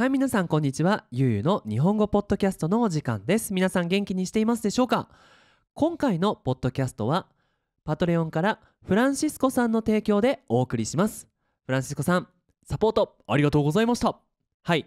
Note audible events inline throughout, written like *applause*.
はい、皆さんこんにちは。ゆうゆの日本語ポッドキャストのお時間です。皆さん元気にしていますでしょうか今回のポッドキャストは、パトレオンからフランシスコさんの提供でお送りします。フランシスコさん、サポートありがとうございました。はい。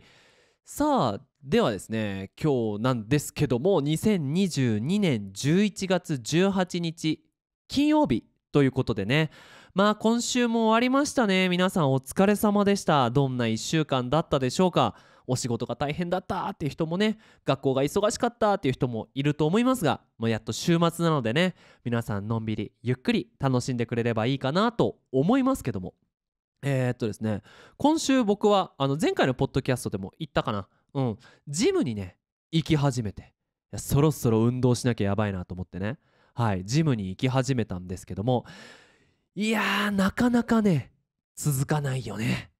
さあ、ではですね、今日なんですけども、2022年11月18日、金曜日ということでね、まあ今週も終わりましたね皆さんお疲れ様でしたどんな1週間だったでしょうかお仕事が大変だったっていう人もね学校が忙しかったっていう人もいると思いますがもうやっと週末なのでね皆さんのんびりゆっくり楽しんでくれればいいかなと思いますけどもえー、っとですね今週僕はあの前回のポッドキャストでも言ったかなうんジムにね行き始めてそろそろ運動しなきゃやばいなと思ってねはいジムに行き始めたんですけどもいやなかなかね続かないよね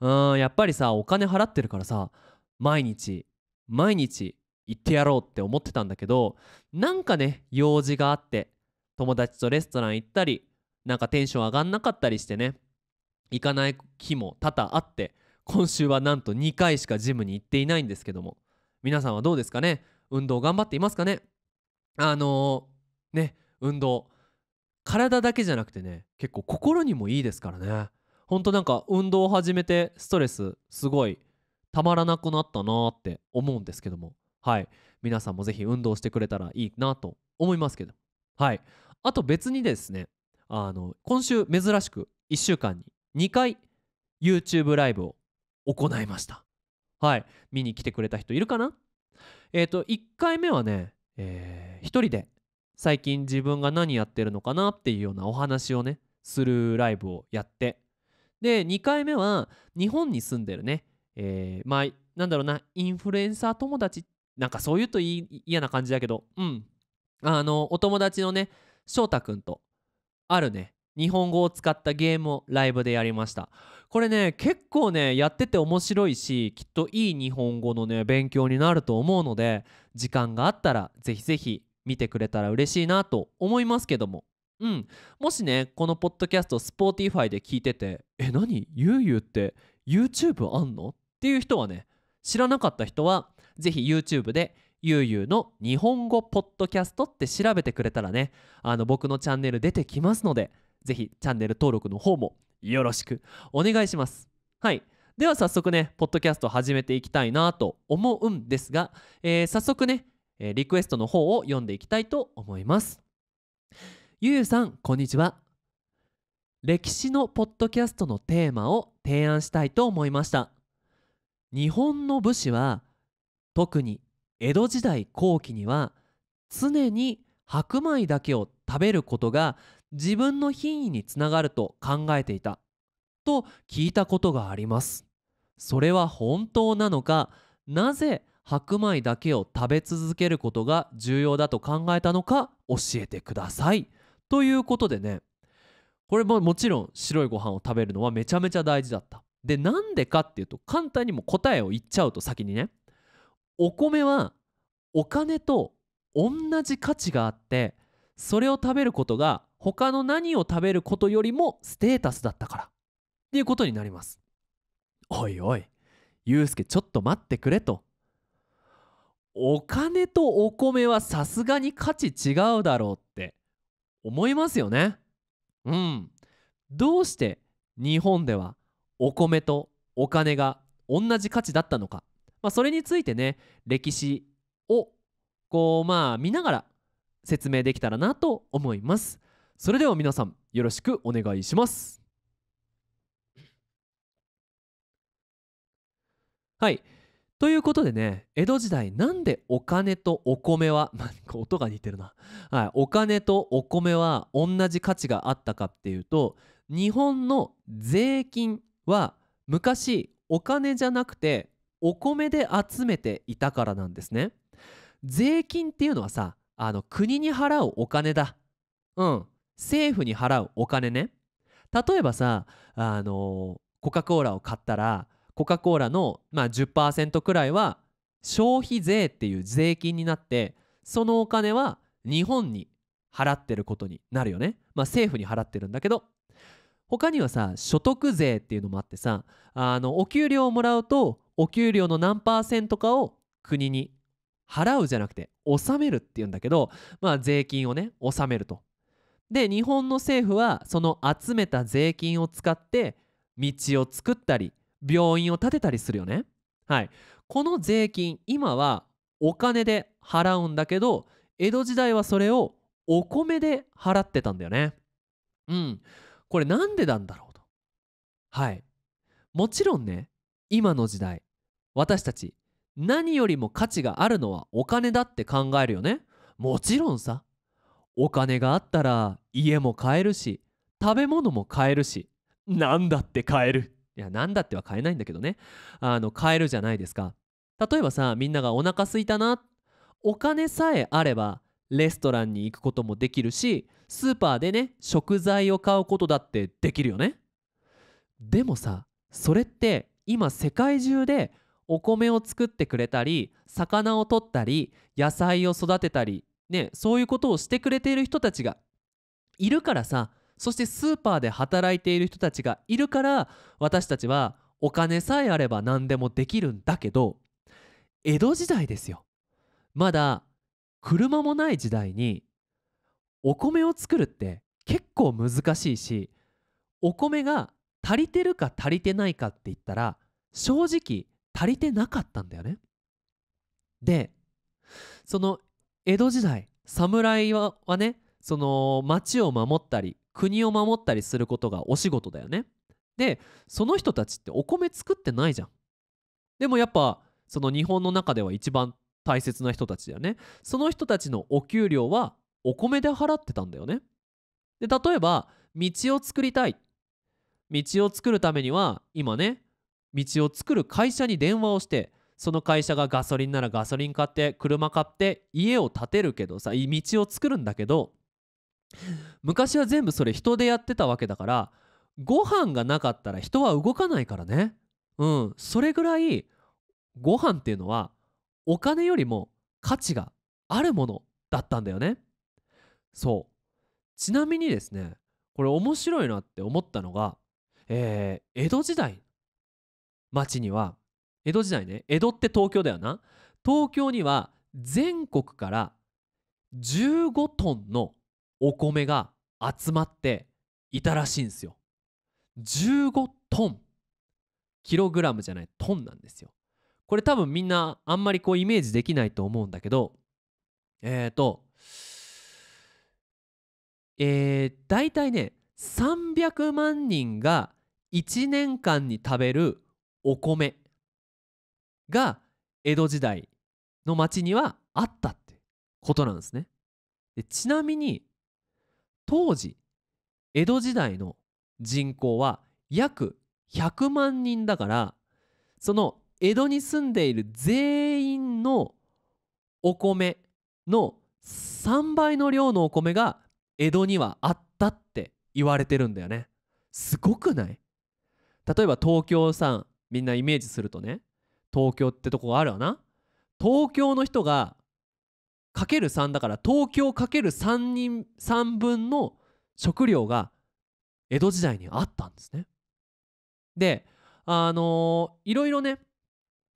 うんやっぱりさお金払ってるからさ毎日毎日行ってやろうって思ってたんだけどなんかね用事があって友達とレストラン行ったりなんかテンション上がんなかったりしてね行かない日も多々あって今週はなんと2回しかジムに行っていないんですけども皆さんはどうですかね運動頑張っていますかねあのー、ね運動体だけじゃなくてね結構心にもいいですからねほんとなんか運動を始めてストレスすごいたまらなくなったなって思うんですけどもはい皆さんも是非運動してくれたらいいなと思いますけどはいあと別にですねあの今週珍しく1週間に2回 YouTube ライブを行いましたはい見に来てくれた人いるかなえっ、ー、と1回目はね、えー、1人で最近自分が何やってるのかなっていうようなお話をねするライブをやってで2回目は日本に住んでるね、えー、まあなんだろうなインフルエンサー友達なんかそう言うと嫌な感じだけどうんあのお友達のね翔太くんとあるね日本語を使ったゲームをライブでやりましたこれね結構ねやってて面白いしきっといい日本語のね勉強になると思うので時間があったらぜひぜひ見てくれたら嬉しいなと思いますけどもうん、もしねこのポッドキャストスポーティファイで聞いてて「え何ゆうゆうって YouTube あんの?」っていう人はね知らなかった人は是非 YouTube で「ゆうゆうの日本語ポッドキャスト」って調べてくれたらねあの僕のチャンネル出てきますので是非チャンネル登録の方もよろしくお願いします。はいでは早速ねポッドキャスト始めていきたいなと思うんですが、えー、早速ねえー、リクエストの方を読んでいきたいと思います。ゆうさん、こんにちは。歴史のポッドキャストのテーマを提案したいと思いました。日本の武士は特に江戸時代後期には常に白米だけを食べることが自分の品位につながると考えていたと聞いたことがあります。それは本当なのかなぜ白米だけを食べ続けることが重要だと考えたのか教えてくださいということでねこれももちろん白いご飯を食べるのはめちゃめちゃ大事だったでなんでかっていうと簡単にも答えを言っちゃうと先にねお米はお金と同じ価値があってそれを食べることが他の何を食べることよりもステータスだったからっていうことになりますおいおいゆうすけちょっと待ってくれとお金とお米はさすがに価値違うだろうって思いますよねうんどうして日本ではお米とお金が同じ価値だったのか、まあ、それについてね歴史をこうまあ見ながら説明できたらなと思いますそれでは皆さんよろしくお願いしますはいということでね江戸時代なんでお金とお米は、*laughs* 音が似てるな、はい、お金とお米は同じ価値があったかっていうと日本の税金は昔お金じゃなくてお米で集めていたからなんですね。税金っていうのはさあの国に払うお金だ。うん政府に払うお金ね。例えばさあのコカ・コーラを買ったらコカ・コーラの、まあ、10%くらいは消費税っていう税金になってそのお金は日本に払ってることになるよね、まあ、政府に払ってるんだけど他にはさ所得税っていうのもあってさあのお給料をもらうとお給料の何パーセントかを国に払うじゃなくて納めるっていうんだけど、まあ、税金をね納めると。で日本の政府はその集めた税金を使って道を作ったり病院を建てたりするよね。はい、この税金今はお金で払うんだけど江戸時代はそれをお米で払ってたんだよね。うん、これなんでなんだろうと。はい、もちろんね今の時代私たち何よりも価値があるのはお金だって考えるよね。もちろんさお金があったら家も買えるし食べ物も買えるし何だって買えるいやんだっては買えないんだけどねあの買えるじゃないですか例えばさみんながお腹すいたなお金さえあればレストランに行くこともできるしスーパーでね食材を買うことだってできるよねでもさそれって今世界中でお米を作ってくれたり魚を取ったり野菜を育てたりねそういうことをしてくれている人たちがいるからさそしてスーパーで働いている人たちがいるから私たちはお金さえあれば何でもできるんだけど江戸時代ですよまだ車もない時代にお米を作るって結構難しいしお米が足りてるか足りてないかって言ったら正直足りてなかったんだよね。でその江戸時代侍はねその町を守ったり国を守ったりすることがお仕事だよね。でその人たちってお米作ってないじゃん。でもやっぱその日本の中では一番大切な人たちだよね。その人たちのお給料はお米で払ってたんだよね。で例えば道を作りたい。道を作るためには今ね道を作る会社に電話をしてその会社がガソリンならガソリン買って車買って家を建てるけどさ道を作るんだけど昔は全部それ人でやってたわけだからご飯がなかったら人は動かないからねうんそれぐらいご飯っていうのはお金よりも価値があるものだったんだよねそうちなみにですねこれ面白いなって思ったのが、えー、江戸時代町には江戸時代ね江戸って東京だよな東京には全国から15トンのお米が集まっていたらしいんですよ。15トンキログラムじゃないトンなんですよ。これ多分みんなあんまりこうイメージできないと思うんだけどえっ、ー、とえー、大体ね300万人が1年間に食べるお米が江戸時代の町にはあったってことなんですね。でちなみに当時江戸時代の人口は約100万人だからその江戸に住んでいる全員のお米の3倍の量のお米が江戸にはあったって言われてるんだよね。すごくない例えば東京さんみんなイメージするとね東京ってとこがあるわな東京の人がかける3だから東京かける3人3分の食料が江戸時代にあったんですね。であのー、いろいろね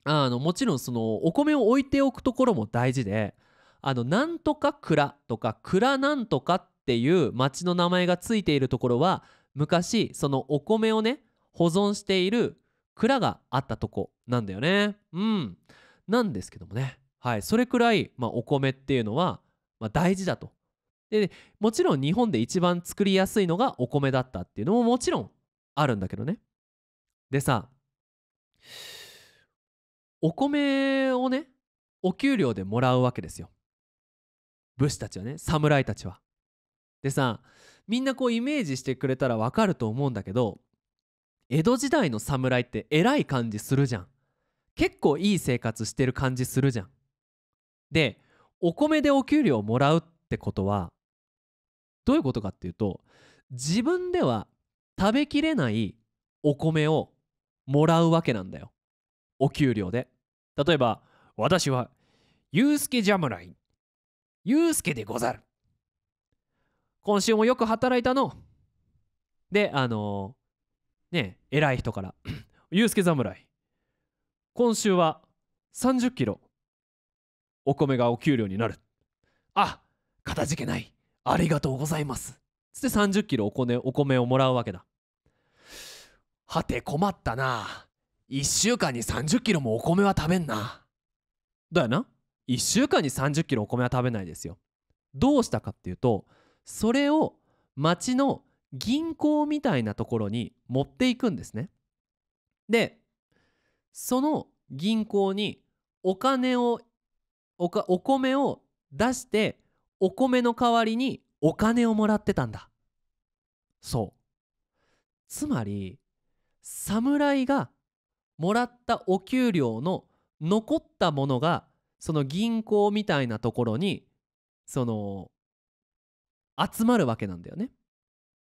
あのもちろんそのお米を置いておくところも大事であのなんとか蔵とか蔵なんとかっていう町の名前がついているところは昔そのお米をね保存している蔵があったとこなんだよね。うん、なんですけどもねはい、それくらい、まあ、お米っていうのは、まあ、大事だとでもちろん日本で一番作りやすいのがお米だったっていうのももちろんあるんだけどねでさお米をねお給料でもらうわけですよ武士たちはね侍たちはでさみんなこうイメージしてくれたらわかると思うんだけど江戸時代の侍って偉い感じするじゃん結構いい生活してる感じするじゃんでお米でお給料をもらうってことはどういうことかっていうと自分では食べきれないお米をもらうわけなんだよお給料で例えば私はユースケジャムラインユースケでござる今週もよく働いたのであのー、ね偉い人から「*clears throat* ユースケ侍今週は3 0キロお米がお給料になるあかたじけないありがとうございますつって3 0キロお米お米をもらうわけだはて困ったな1週間に3 0キロもお米は食べんなだよな1週間に3 0キロお米は食べないですよどうしたかっていうとそれを町の銀行みたいなところに持っていくんですねでその銀行にお金をおかお米を出してお米の代わりにお金をもらってたんだそうつまり侍がもらったお給料の残ったものがその銀行みたいなところにその集まるわけなんだよね。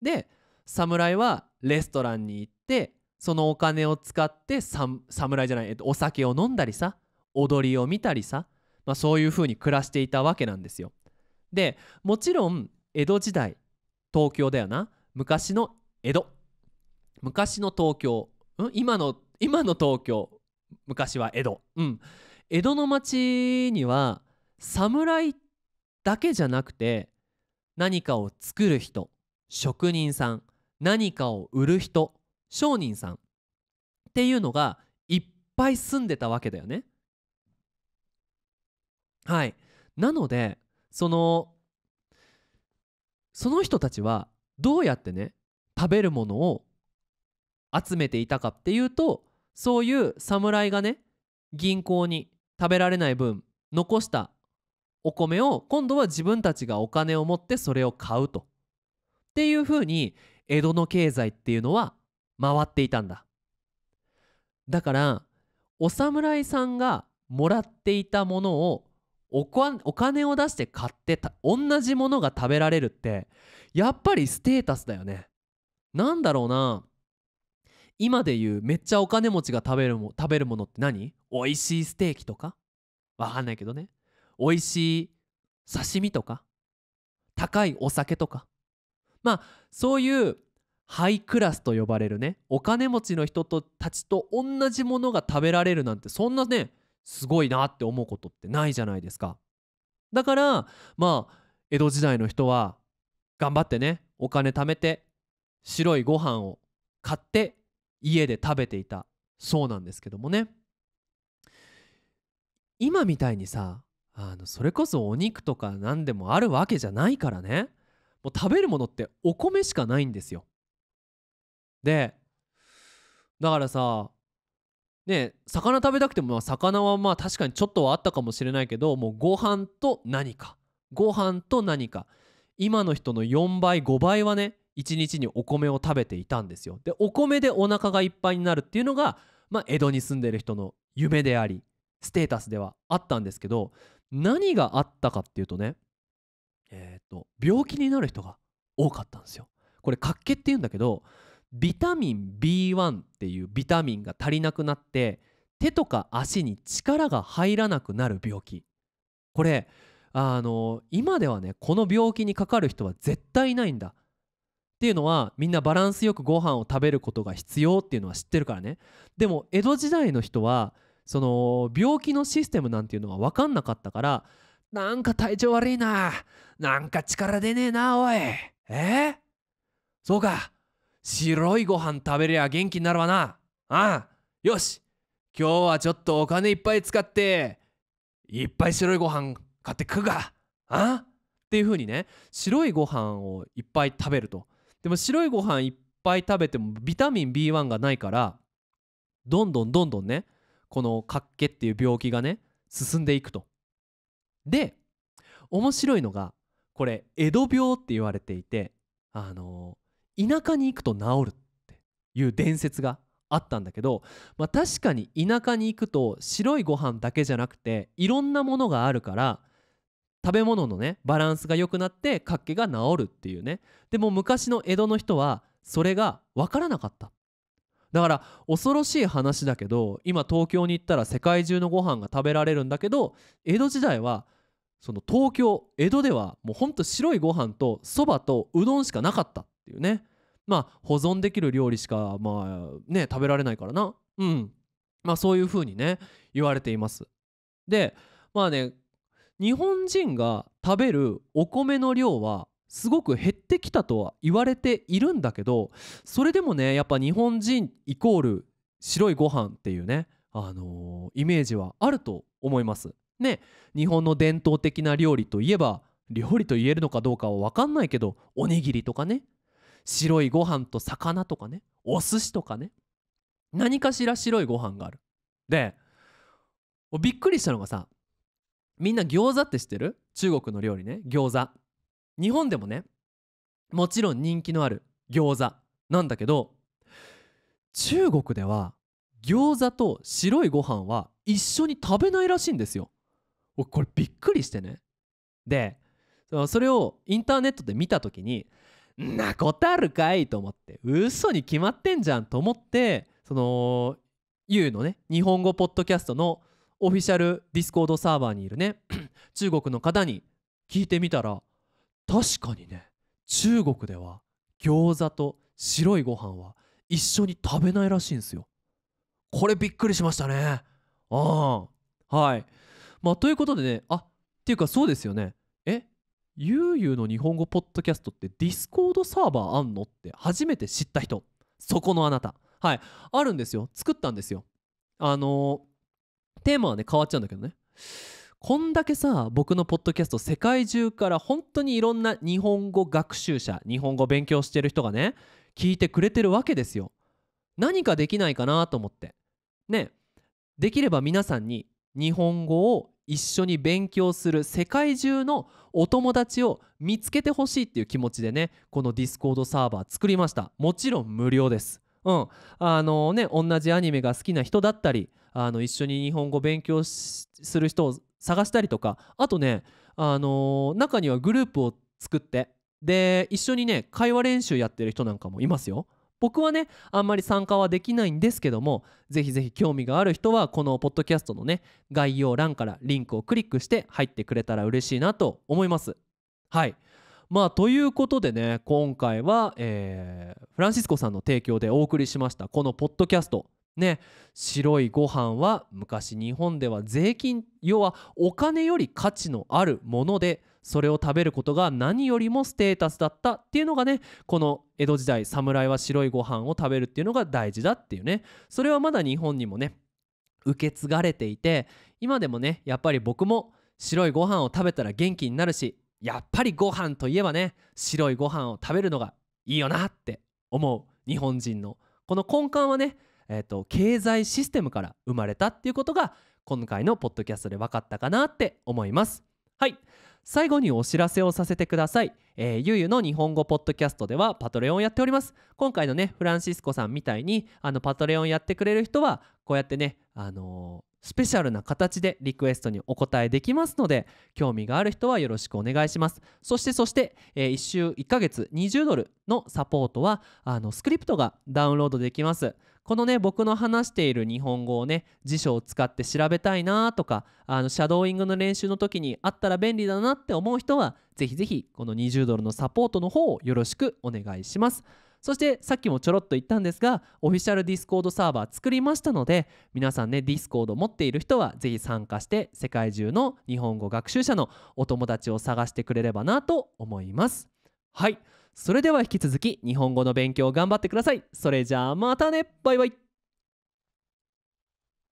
で侍はレストランに行ってそのお金を使って侍じゃない、えっと、お酒を飲んだりさ踊りを見たりさまあ、そういうふうに暮らしていたわけなんですよ。でもちろん江戸時代東京だよな昔の江戸昔の東京、うん、今の今の東京昔は江戸、うん、江戸の町には侍だけじゃなくて何かを作る人職人さん何かを売る人商人さんっていうのがいっぱい住んでたわけだよね。はい。なので、その、その人たちはどうやってね、食べるものを集めていたかっていうと、そういう侍がね、銀行に食べられない分、残したお米を今度は自分たちがお金を持ってそれを買うと。っていうふうに江戸の経済っていうのは回っていたんだ。だからお侍さんがもらっていたものをお金を出して買って同じものが食べられるってやっぱりステータスだよね。なんだろうな今で言うめっちゃお金持ちが食べるも食べるものって何美味しいステーキとかわかんないけどね美味しい刺身とか高いお酒とかまあそういうハイクラスと呼ばれるねお金持ちの人とたちと同じものが食べられるなんてそんなねすごいなって思うことってないじゃないですかだからまあ江戸時代の人は頑張ってねお金貯めて白いご飯を買って家で食べていたそうなんですけどもね今みたいにさあのそれこそお肉とか何でもあるわけじゃないからねもう食べるものってお米しかないんですよ。でだからさ魚食べたくても魚はまあ確かにちょっとはあったかもしれないけどもうご飯と何かご飯と何か今の人の4倍5倍はね一日にお米を食べていたんですよでお米でお腹がいっぱいになるっていうのが、まあ、江戸に住んでる人の夢でありステータスではあったんですけど何があったかっていうとねえっ、と病気になる人が多かったんですよこれ「かっけ」って言うんだけどビタミン B1 っていうビタミンが足りなくなって手とか足に力が入らなくなる病気これあの今ではねこの病気にかかる人は絶対いないんだっていうのはみんなバランスよくご飯を食べることが必要っていうのは知ってるからねでも江戸時代の人はその病気のシステムなんていうのは分かんなかったからなんか体調悪いななんか力出ねえなおいえー、そうか白いご飯食べりゃ元気になるわな。ああ、よし。今日はちょっとお金いっぱい使って、いっぱい白いご飯買って食うか。あっていう風にね、白いご飯をいっぱい食べると。でも白いご飯いっぱい食べてもビタミン B1 がないから、どんどんどんどんね、このっ気っていう病気がね、進んでいくと。で、面白いのが、これ、江戸病って言われていて、あのー田舎に行くと治るっていう伝説があったんだけど、まあ、確かに田舎に行くと白いご飯だけじゃなくていろんなものがあるから食べ物のねバランスが良くなって活気が治るっていうねでも昔の江戸の人はそれが分からなかっただから恐ろしい話だけど今東京に行ったら世界中のご飯が食べられるんだけど江戸時代はその東京江戸ではもうほんと白いご飯とそばとうどんしかなかったっていうねまあ保存できる料理しかまあね食べられないからなうんまあそういうふうにね言われていますでまあね日本人が食べるお米の量はすごく減ってきたとは言われているんだけどそれでもねやっぱ日本人イコール白いご飯っていうねあのー、イメージはあると思いますね日本の伝統的な料理といえば料理と言えるのかどうかは分かんないけどおにぎりとかね白いご飯と魚とかねお寿司とかね何かしら白いご飯があるでびっくりしたのがさみんな餃子って知ってる中国の料理ね餃子日本でもねもちろん人気のある餃子なんだけど中国では餃子と白いご飯は一緒に食べないらしいんですよこれびっくりしてねでそれをインターネットで見た時になことあるかいと思って嘘に決まってんじゃんと思ってその YOU のね日本語ポッドキャストのオフィシャルディスコードサーバーにいるね *clears throat* 中国の方に聞いてみたら確かにね中国では餃子と白いご飯は一緒に食べないらしいんですよ。これびっくりしましたね。ああはい。まあということでねあっていうかそうですよねゆうゆうの日本語ポッドキャストってディスコードサーバーあんのって初めて知った人そこのあなたはいあるんですよ作ったんですよあのテーマはね変わっちゃうんだけどねこんだけさ僕のポッドキャスト世界中から本当にいろんな日本語学習者日本語勉強してる人がね聞いてくれてるわけですよ何かできないかなと思ってねできれば皆さんに日本語を一緒に勉強する世界中のお友達を見つけてほしいっていう気持ちでねこのディスコードサーバー作りましたもちろん無料ですうんあのね同じアニメが好きな人だったりあの一緒に日本語勉強する人を探したりとかあとねあの中にはグループを作ってで一緒にね会話練習やってる人なんかもいますよ僕はねあんまり参加はできないんですけどもぜひぜひ興味がある人はこのポッドキャストのね概要欄からリンクをクリックして入ってくれたら嬉しいなと思います。はいまあということでね今回は、えー、フランシスコさんの提供でお送りしましたこのポッドキャストね白いご飯は昔日本では税金要はお金より価値のあるものでそれを食べることが何よりもステータスだったっていうのがねこの江戸時代侍は白いご飯を食べるっていうのが大事だっていうねそれはまだ日本にもね受け継がれていて今でもねやっぱり僕も白いご飯を食べたら元気になるしやっぱりご飯といえばね白いご飯を食べるのがいいよなって思う日本人のこの根幹はね、えーと、経済システムから生まれたっていうことが今回のポッドキャストで分かったかなって思います。はい最後にお知らせをさせてください。えー、ゆうゆの日本語ポッドキャストではパトレオンやっております。今回のね、フランシスコさんみたいに、あの、パトレオンやってくれる人は、こうやってね、あのー、スペシャルな形でリクエストにお答えできますので、興味がある人はよろしくお願いします。そしてそして、えー、1週1ヶ月20ドルのサポートは、あの、スクリプトがダウンロードできます。このね僕の話している日本語をね辞書を使って調べたいなとかあのシャドーイングの練習の時にあったら便利だなって思う人はぜひぜひこの20ドルのサポートの方をよろしくお願いします。そしてさっきもちょろっと言ったんですがオフィシャルディスコードサーバー作りましたので皆さんねディスコード持っている人はぜひ参加して世界中の日本語学習者のお友達を探してくれればなと思います。はいそれでは引き続き日本語の勉強頑張ってくださいそれじゃあまたねバイバイ